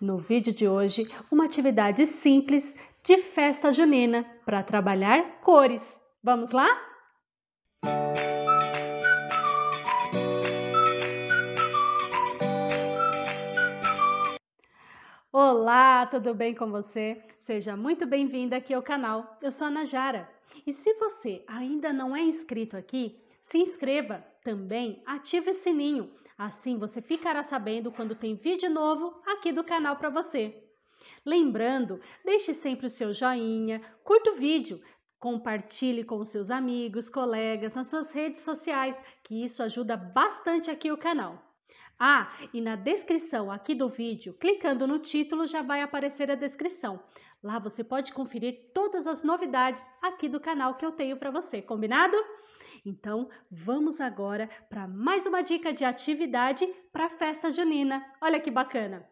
No vídeo de hoje, uma atividade simples de festa junina para trabalhar cores. Vamos lá? Olá, tudo bem com você? Seja muito bem-vinda aqui ao canal. Eu sou a Najara. E se você ainda não é inscrito aqui, se inscreva. Também ative o sininho Assim você ficará sabendo quando tem vídeo novo aqui do canal para você. Lembrando, deixe sempre o seu joinha, curta o vídeo, compartilhe com seus amigos, colegas, nas suas redes sociais, que isso ajuda bastante aqui o canal. Ah, e na descrição aqui do vídeo, clicando no título já vai aparecer a descrição. Lá você pode conferir todas as novidades aqui do canal que eu tenho para você, combinado? Então, vamos agora para mais uma dica de atividade para a festa junina. Olha que bacana!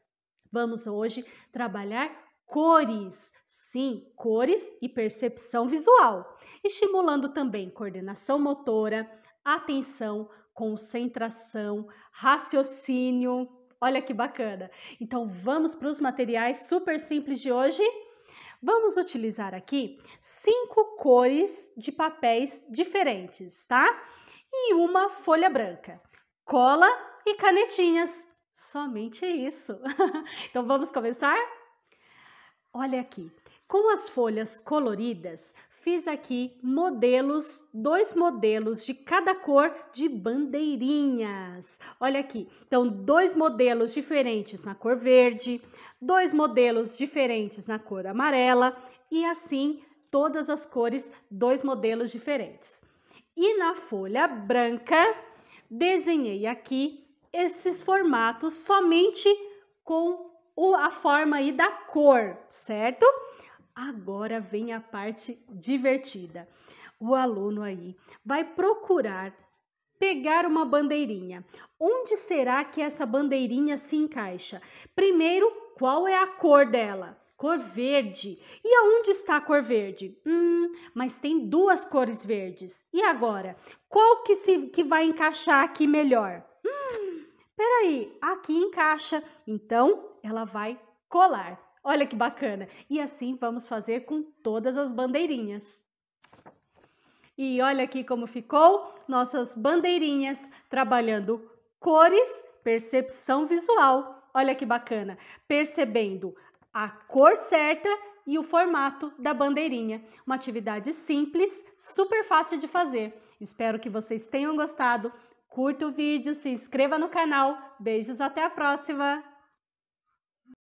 Vamos hoje trabalhar cores. Sim, cores e percepção visual, estimulando também coordenação motora, atenção, concentração, raciocínio. Olha que bacana! Então, vamos para os materiais super simples de hoje? Vamos utilizar aqui cinco cores de papéis diferentes, tá? E uma folha branca, cola e canetinhas. Somente isso. então vamos começar? Olha aqui, com as folhas coloridas, fiz aqui modelos, dois modelos de cada cor de bandeirinhas. Olha aqui, então dois modelos diferentes na cor verde, dois modelos diferentes na cor amarela e assim todas as cores, dois modelos diferentes. E na folha branca, desenhei aqui esses formatos somente com a forma aí da cor, certo? Agora vem a parte divertida. O aluno aí vai procurar pegar uma bandeirinha. Onde será que essa bandeirinha se encaixa? Primeiro, qual é a cor dela? Cor verde. E aonde está a cor verde? Hum, mas tem duas cores verdes. E agora, qual que se que vai encaixar aqui melhor? Hum, peraí, aqui encaixa. Então, ela vai colar. Olha que bacana! E assim vamos fazer com todas as bandeirinhas. E olha aqui como ficou nossas bandeirinhas, trabalhando cores, percepção visual. Olha que bacana! Percebendo a cor certa e o formato da bandeirinha. Uma atividade simples, super fácil de fazer. Espero que vocês tenham gostado. Curta o vídeo, se inscreva no canal. Beijos, até a próxima!